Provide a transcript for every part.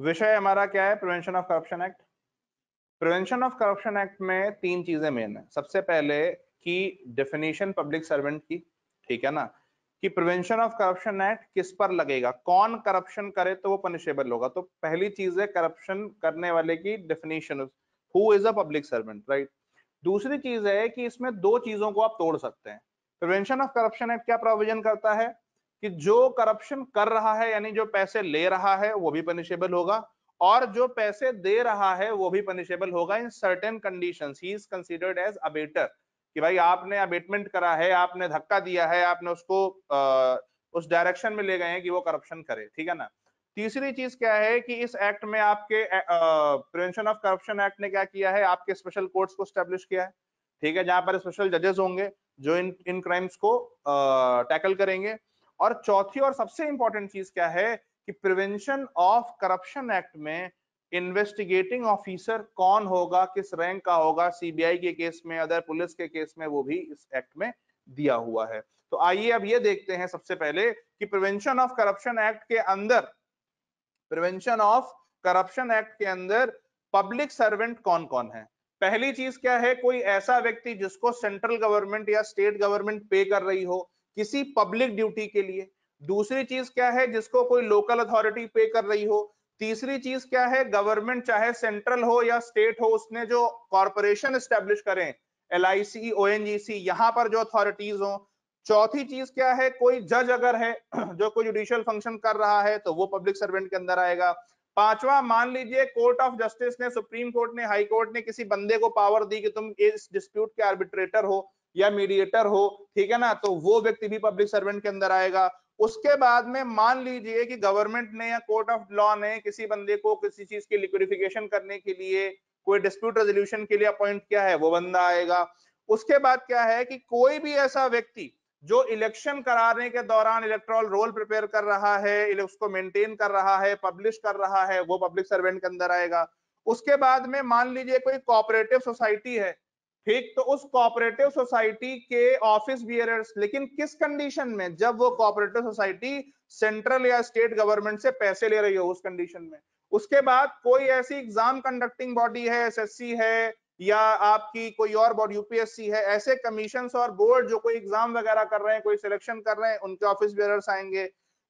विषय हमारा क्या है prevention of corruption act prevention of corruption act में तीन चीजें मेन है सबसे पहले की डेफिनेशन पब्लिक सर्वेंट की ठीक है ना कि प्रिवेंशन ऑफ करप्शन एक्ट किस पर लगेगा कौन करप्शन करे तो वो पनिशेबल होगा तो पहली चीज है करप्शन करने वाले की definition who is a public servant right दूसरी चीज है कि इसमें दो चीजों को आप तोड़ सकते हैं प्रिवेंशन ऑफ करप्शन एक्ट क्या प्रोविजन करता है कि जो करप्शन कर रहा है यानी जो पैसे ले रहा है वो भी पनिशेबल होगा और जो पैसे दे रहा है वो भी पनिशेबल होगा in certain condition he is considered as abettor कि भाई आपने अबेटमेंट करा है आपने धक्का दिया है आपने उसको आ, उस डायरेक्शन में ले गए हैं कि वो करप्शन करे ठीक है ना तीसरी चीज क्या है कि इस एक्ट में आपके प्रिवेंशन ऑफ करप्शन एक्ट ने क्या किया है आपके स्पेशल कोर्ट्स को स्टेब्लिश किया है ठीक है जहां पर स्पेशल जजेस होंगे जो इन इन क्राइम्स को टैकल करेंगे और चौथी और सबसे इंपॉर्टेंट चीज क्या है कि प्रिवेंशन ऑफ करप्शन एक्ट में इन्वेस्टिगेटिंग ऑफिसर कौन होगा किस रैंक का होगा सीबीआई के केस में अदर पुलिस के केस में वो भी इस एक्ट में दिया हुआ है तो आइए अब ये देखते हैं सबसे पहले कि प्रिवेंशन ऑफ करप्शन एक्ट के अंदर प्रिवेंशन ऑफ करप्शन एक्ट के अंदर पब्लिक सर्वेंट कौन कौन है पहली चीज क्या है कोई ऐसा व्यक्ति जिसको सेंट्रल गवर्नमेंट या स्टेट गवर्नमेंट पे कर रही हो किसी पब्लिक ड्यूटी के लिए दूसरी चीज क्या है जिसको कोई लोकल अथॉरिटी पे कर रही हो तीसरी चीज क्या है गवर्नमेंट चाहे सेंट्रल हो या स्टेट हो उसने जो कॉरपोरेशन स्टेब्लिश करें L I C O N G C यहाँ पर जो अथॉरिटीज हो चौथी चीज क्या है कोई जज अगर है जो कोई जुडिशियल फंक्शन कर रहा है तो वो पब्लिक सर्वेंट के अंदर आएगा पांचवा मान लीजिए कोर्ट ऑफ जस्टिस ने सुप्रीम कोर्ट ने हाई कोर्ट ने किसी बंदे को पावर दी कि तुम इस डिस्प्यूट के आर्बिट्रेटर हो या मीडिएटर हो ठीक है ना तो वो व्यक्ति भी पब्लिक सर्वेंट के अंदर आएगा उसके बाद में मान लीजिए कि गवर्नमेंट ने या कोर्ट ऑफ लॉ ने किसी बंदे को किसी चीज की लिक्विडिफिकेशन करने के लिए कोई डिस्प्यूट रेजोल्यूशन के लिए अपॉइंट किया है वो बंदा आएगा उसके बाद क्या है कि कोई भी ऐसा व्यक्ति जो इलेक्शन कराने के दौरान इलेक्ट्रॉल रोल प्रिपेयर कर रहा है उसको मेंटेन कर रहा है पब्लिश कर रहा है वो पब्लिक सर्वेंट के अंदर आएगा उसके बाद में मान लीजिए कोई कोऑपरेटिव सोसाइटी है ठीक तो उस कोऑपरेटिव सोसाइटी के ऑफिस बियरर्स लेकिन किस कंडीशन में जब वो कोऑपरेटिव सोसाइटी सेंट्रल या स्टेट गवर्नमेंट से पैसे ले रही हो उस कंडीशन में उसके बाद कोई ऐसी एग्जाम कंडक्टिंग बॉडी है एसएससी है या आपकी कोई और बॉडी यूपीएससी है ऐसे कमीशन और बोर्ड जो कोई एग्जाम वगैरह कर रहे हैं कोई सिलेक्शन कर रहे हैं उनके ऑफिस बियरर्स आएंगे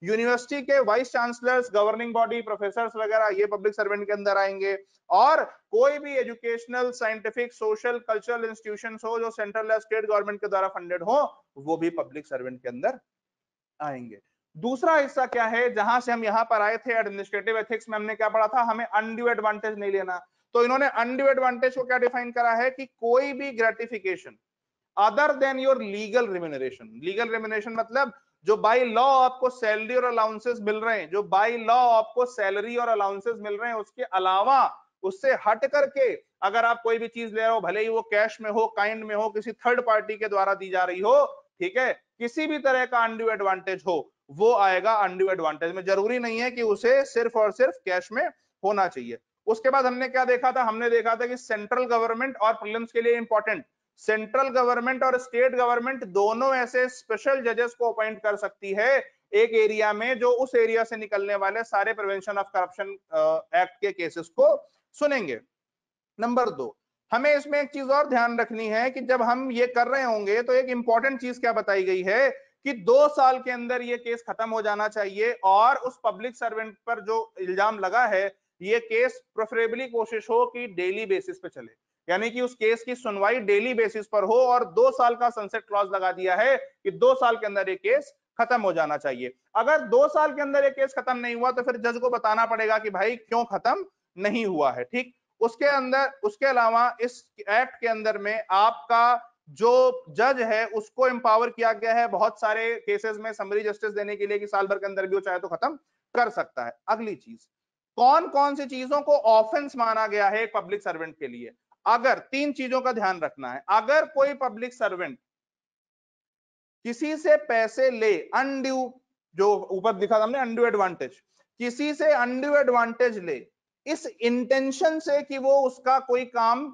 यूनिवर्सिटी के vice chancellors governing body professor वगैरह ये पब्लिक सर्वेंट के अंदर आएंगे और कोई भी educational scientific social cultural institution हो जो सेंट्रल या स्टेट गवर्नमेंट के द्वारा फंडेड हो वो भी पब्लिक सर्वेंट के अंदर आएंगे दूसरा हिस्सा क्या है जहां से हम यहाँ पर आए थे एडमिनिस्ट्रेटिव एथिक्स में हमने क्या पढ़ा था हमें अनड्यू एडवांटेज नहीं लेना तो इन्होंने अनड्यू एडवांटेज को क्या डिफाइन करा है कि कोई भी gratification other than your legal remuneration legal remuneration मतलब जो बाय लॉ आपको सैलरी और अलाउंसेस मिल रहे हैं जो बाय लॉ आपको सैलरी और अलाउंसेस मिल रहे हैं उसके अलावा उससे हट करके अगर आप कोई भी चीज ले रहे हो भले ही वो कैश में हो काइंड में हो किसी थर्ड पार्टी के द्वारा दी जा रही हो ठीक है किसी भी तरह का अनड्यू एडवांटेज हो वो आएगा अनड्यू एडवांटेज में जरूरी नहीं है कि उसे सिर्फ और सिर्फ कैश में होना चाहिए उसके बाद हमने क्या देखा था हमने देखा था कि सेंट्रल गवर्नमेंट और प्रिलिम्स के लिए इंपॉर्टेंट सेंट्रल गवर्नमेंट और स्टेट गवर्नमेंट दोनों ऐसे स्पेशल जजेस को अपॉइंट कर सकती है एक एरिया में जो उस एरिया से निकलने वाले सारे प्रिवेंशन ऑफ करप्शन एक्ट के केसेस को सुनेंगे नंबर दो हमें इसमें एक चीज और ध्यान रखनी है कि जब हम ये कर रहे होंगे तो एक इंपॉर्टेंट चीज क्या बताई गई है कि दो साल के अंदर ये केस खत्म हो जाना चाहिए और उस पब्लिक सर्वेंट पर जो इल्जाम लगा है ये केस प्रेफरेबली कोशिश हो कि डेली बेसिस पे चले यानी कि उस केस की सुनवाई डेली बेसिस पर हो और दो साल का सनसेट क्लॉज लगा दिया है कि दो साल के अंदर ये केस खत्म हो जाना चाहिए अगर दो साल के अंदर ये केस खत्म नहीं हुआ तो फिर जज को बताना पड़ेगा कि भाई क्यों खत्म नहीं हुआ है ठीक उसके अंदर उसके अलावा इस एक्ट के अंदर में आपका जो जज है उसको एम्पावर किया गया है बहुत सारे केसेस में समरी जस्टिस देने के लिए कि साल भर के अंदर भी हो चाहे तो खत्म कर सकता है अगली चीज कौन कौन सी चीजों को ऑफेंस माना गया है एक पब्लिक सर्वेंट के लिए अगर तीन चीजों का ध्यान रखना है अगर कोई पब्लिक सर्वेंट किसी से पैसे ले अनड्यू जो ऊपर दिखा हमने अनड्यू एडवांटेज किसी से अनड्यू एडवांटेज ले इस इंटेंशन से कि वो उसका कोई काम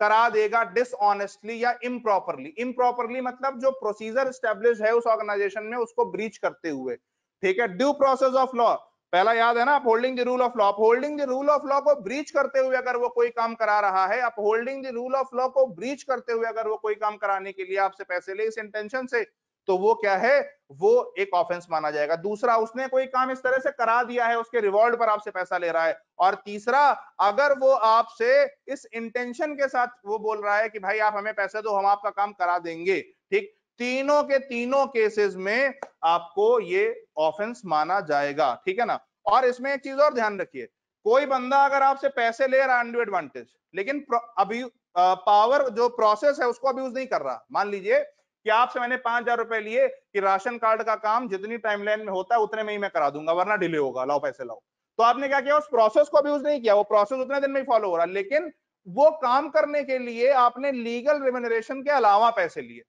करा देगा डिसऑनेस्टली या इम्प्रॉपरली इम्प्रॉपरली मतलब जो प्रोसीजर स्टेब्लिश है उस ऑर्गेनाइजेशन में उसको ब्रीच करते हुए ठीक है ड्यू प्रोसेस ऑफ लॉ पहला याद है ना upholding the rule of law upholding the rule of law को ब्रीच करते हुए अगर वो कोई काम करा रहा है upholding the rule of law को ब्रीच करते हुए अगर वो कोई काम कराने के लिए आपसे पैसे ले इस इंटेंशन से तो वो क्या है वो एक ऑफेंस माना जाएगा दूसरा उसने कोई काम इस तरह से करा दिया है उसके रिवॉर्ड पर आपसे पैसा ले रहा है और तीसरा अगर वो आपसे इस इंटेंशन के साथ वो बोल रहा है कि भाई आप हमें पैसे दो हम आपका काम करा देंगे ठीक तीनों के तीनों केसेस में आपको ये ऑफेंस माना जाएगा ठीक है ना और इसमें एक चीज और ध्यान रखिए कोई बंदा अगर आपसे पैसे ले रहा अंडू एडवांटेज लेकिन अभी पावर जो प्रोसेस है उसको यूज नहीं कर रहा मान लीजिए कि आपसे मैंने पांच हजार रुपए लिए कि राशन कार्ड का काम जितनी टाइमलाइन में होता है उतने में ही मैं करा दूंगा वरना डिले होगा लाओ पैसे लाओ तो आपने क्या किया उस प्रोसेस को यूज नहीं किया वो प्रोसेस उतने दिन में ही फॉलो हो रहा लेकिन वो काम करने के लिए आपने लीगल रिमेनरेशन के अलावा पैसे लिए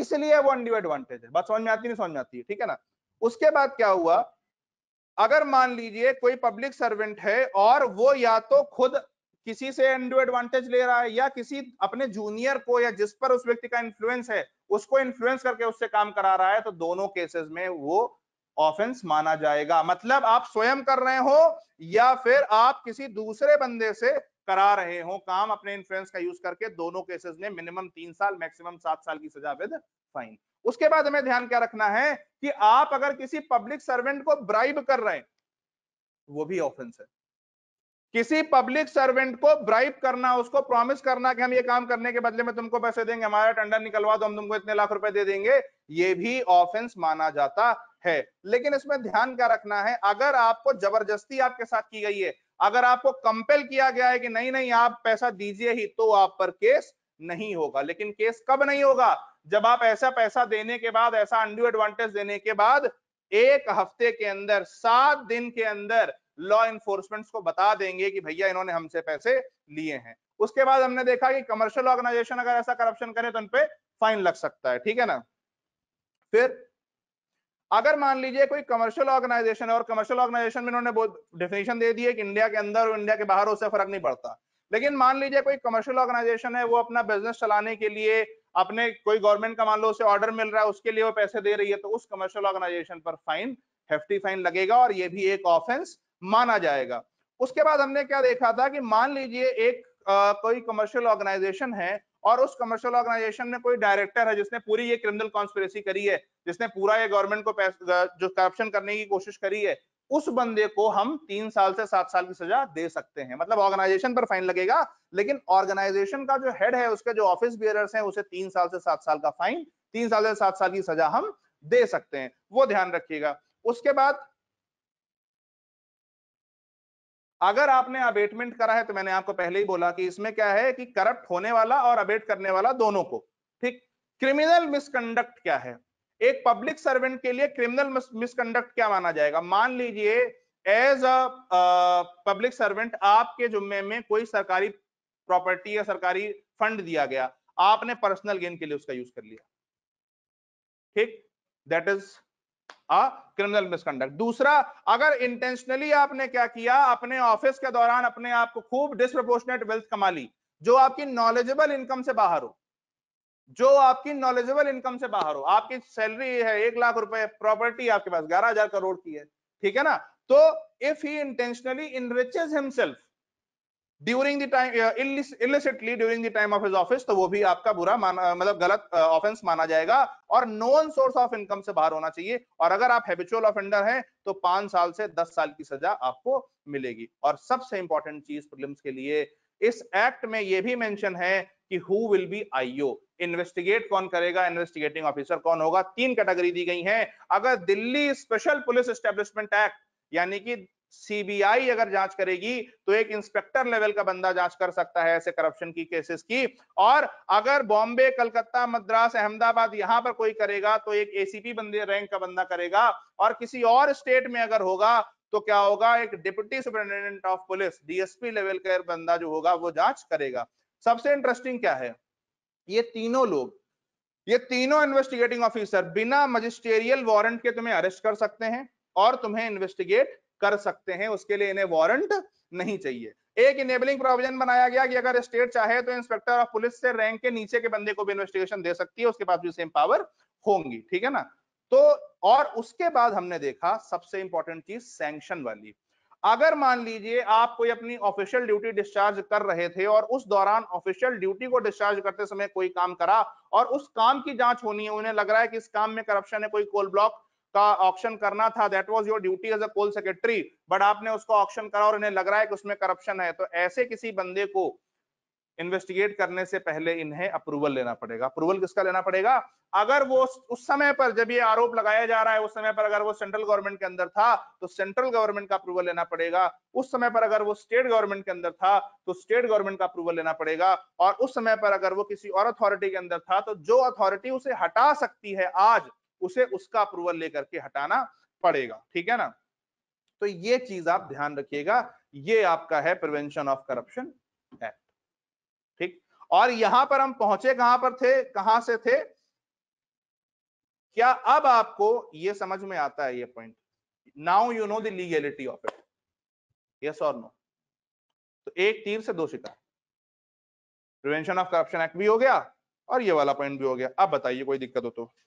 इसलिए वन डिवाइड एडवांटेज है बात समझ में आती नहीं समझ में आती है ठीक है ना उसके बाद क्या हुआ अगर मान लीजिए कोई पब्लिक सर्वेंट है और वो या तो खुद किसी से अनड्यू एडवांटेज ले रहा है या किसी अपने जूनियर को या जिस पर उस व्यक्ति का इन्फ्लुएंस है उसको इन्फ्लुएंस करके उससे काम करा रहा है तो दोनों केसेस में वो ऑफेंस माना जाएगा मतलब आप स्वयं कर रहे हो या फिर आप किसी दूसरे बंदे से करा रहे हो काम अपने इन्फ्लुएंस का यूज करके दोनों केसेस में मिनिमम तीन साल मैक्सिमम सात साल की सजा विद फाइन उसके बाद हमें ध्यान क्या रखना है कि आप अगर किसी पब्लिक सर्वेंट को ब्राइब कर रहे हैं वो भी ऑफेंस है किसी पब्लिक सर्वेंट को ब्राइब करना उसको प्रॉमिस करना कि हम ये काम करने के बदले में तुमको पैसे देंगे हमारा टंडर निकलवा दो हम तुमको इतने लाख रुपए दे देंगे ये भी ऑफेंस माना जाता है लेकिन इसमें ध्यान क्या रखना है अगर आपको जबरदस्ती आपके साथ की गई है अगर आपको कंपेल किया गया है कि नहीं नहीं आप पैसा दीजिए ही तो आप पर केस नहीं होगा लेकिन केस कब नहीं होगा जब आप ऐसा पैसा देने के बाद ऐसा अंडू एडवांटेज देने के बाद एक हफ्ते के अंदर सात दिन के अंदर लॉ इन्फोर्समेंट को बता देंगे कि भैया इन्होंने हमसे पैसे लिए हैं उसके बाद हमने देखा कि कमर्शियल ऑर्गेनाइजेशन अगर ऐसा करप्शन करे तो उनपे फाइन लग सकता है ठीक है ना फिर अगर मान लीजिए कोई कमर्शियल ऑर्गेनाइजेशन है और कमर्शियल ऑर्गेनाइजेशन में इन्होंने डेफिनेशन दे दी है कि इंडिया के अंदर और इंडिया के बाहर उससे फर्क नहीं पड़ता लेकिन मान लीजिए कोई कमर्शियल ऑर्गेनाइजेशन है वो अपना बिजनेस चलाने के लिए अपने कोई गवर्नमेंट का मान लो उसे ऑर्डर मिल रहा है उसके लिए वो पैसे दे रही है तो उस कमर्शियल ऑर्गेनाइजेशन पर फाइन हेफ्टी फाइन लगेगा और ये भी एक ऑफेंस माना जाएगा उसके बाद हमने क्या देखा था कि मान लीजिए एक आ, कोई कमर्शियल ऑर्गेनाइजेशन है और उस कमर्शियल ऑर्गेनाइजेशन में कोई डायरेक्टर है जिसने पूरी ये क्रिमिनल कॉन्स्पिरेसी करी है जिसने पूरा ये गवर्नमेंट को जो करप्शन करने की कोशिश करी है उस बंदे को हम तीन साल से सात साल की सजा दे सकते हैं मतलब ऑर्गेनाइजेशन पर फाइन लगेगा लेकिन ऑर्गेनाइजेशन का जो हेड है उसके जो ऑफिस बियरर्स हैं उसे तीन साल से सात साल का फाइन तीन साल से सात साल की सजा हम दे सकते हैं वो ध्यान रखिएगा उसके बाद अगर आपने अबेटमेंट करा है तो मैंने आपको पहले ही बोला कि इसमें क्या है कि करप्ट होने वाला और अबेट करने वाला दोनों को ठीक क्रिमिनल मिसकंडक्ट क्या है एक पब्लिक सर्वेंट के लिए क्रिमिनल मिसकंडक्ट क्या माना जाएगा मान लीजिए एज अ पब्लिक सर्वेंट आपके जुम्मे में कोई सरकारी प्रॉपर्टी या सरकारी फंड दिया गया आपने पर्सनल गेन के लिए उसका यूज कर लिया ठीक that is a criminal misconduct दूसरा अगर इंटेंशनली आपने क्या किया अपने ऑफिस के दौरान अपने आप को खूब डिस्प्रोपोर्शनेट वेल्थ कमा ली जो आपकी नॉलेजेबल इनकम से बाहर हो जो आपकी नॉलेजेबल इनकम से बाहर हो आपकी सैलरी है एक लाख रुपए प्रॉपर्टी आपके पास ग्यारह हजार करोड़ की है ठीक है ना तो if he intentionally enriches himself during the illicitly during the time of his office तो वो भी आपका बुरा मतलब गलत ऑफेंस माना जाएगा और नॉन सोर्स ऑफ इनकम से बाहर होना चाहिए और अगर आप हैबिचुअल ऑफेंडर हैं तो पांच साल से दस साल की सजा आपको मिलेगी और सबसे इंपॉर्टेंट चीज प्रिलिम्स के लिए इस एक्ट में यह भी मेंशन है कि who will be IO investigate कौन करेगा इन्वेस्टिगेटिंग ऑफिसर कौन होगा तीन कैटेगरी दी गई हैं अगर Delhi special police establishment act यानी कि सीबीआई अगर जांच करेगी तो एक इंस्पेक्टर लेवल का बंदा जांच कर सकता है ऐसे करप्शन की केसेस की और अगर बॉम्बे कलकत्ता मद्रास अहमदाबाद यहां पर कोई करेगा तो एक एसीपी बंदे रैंक का बंदा करेगा और किसी और स्टेट में अगर होगा तो क्या होगा एक deputy superintendent of police DSP level का बंदा जो होगा वो जांच करेगा सबसे इंटरेस्टिंग क्या है ये तीनों लोग ये तीनों इन्वेस्टिगेटिंग ऑफिसर बिना मजिस्टेरियल वारंट के तुम्हें अरेस्ट कर सकते हैं और तुम्हें इन्वेस्टिगेट कर सकते हैं उसके लिए इन्हें वारंट नहीं चाहिए एक इनेबलिंग प्रोविजन बनाया गया कि अगर स्टेट चाहे तो इंस्पेक्टर ऑफ पुलिस से रैंक के नीचे के बंदे को भी इन्वेस्टिगेशन दे सकती है उसके पास भी सेम पावर होंगी ठीक है ना तो और उसके बाद हमने देखा सबसे इंपॉर्टेंट चीज सैंक्शन वाली अगर मान लीजिए आप कोई अपनी ऑफिशियल ड्यूटी डिस्चार्ज कर रहे थे और उस दौरान ऑफिशियल ड्यूटी को डिस्चार्ज करते समय कोई काम करा और उस काम की जांच होनी है उन्हें लग रहा है कि इस काम में करप्शन है कोई कोल ब्लॉक का ऑप्शन करना था that was your duty as a coal secretary but आपने उसको ऑप्शन करा और इन्हें लग रहा है कि उसमें करप्शन है तो ऐसे किसी बंदे को इन्वेस्टिगेट करने से पहले इन्हें अप्रूवल लेना पड़ेगा अप्रूवल किसका लेना पड़ेगा अगर वो उस समय पर जब ये आरोप लगाया जा रहा है उस समय पर अगर वो सेंट्रल गवर्नमेंट के अंदर था तो सेंट्रल गवर्नमेंट का अप्रूवल लेना पड़ेगा उस समय पर अगर वो स्टेट गवर्नमेंट के अंदर था तो स्टेट गवर्नमेंट का अप्रूवल लेना पड़ेगा और उस समय पर अगर वो किसी और अथॉरिटी के अंदर था तो जो अथॉरिटी उसे हटा सकती है आज उसे उसका अप्रूवल लेकर के हटाना पड़ेगा ठीक है ना तो ये चीज आप ध्यान रखिएगा ये आपका है प्रिवेंशन ऑफ करप्शन एक्ट ठीक और यहां पर हम पहुंचे कहां पर थे कहां से थे क्या अब आपको ये समझ में आता है ये point now you know the of it yes और नो तो एक तीर से दो शिकार प्रिवेंशन ऑफ करप्शन एक्ट भी हो गया और ये वाला पॉइंट भी हो गया अब बताइए कोई दिक्कत हो तो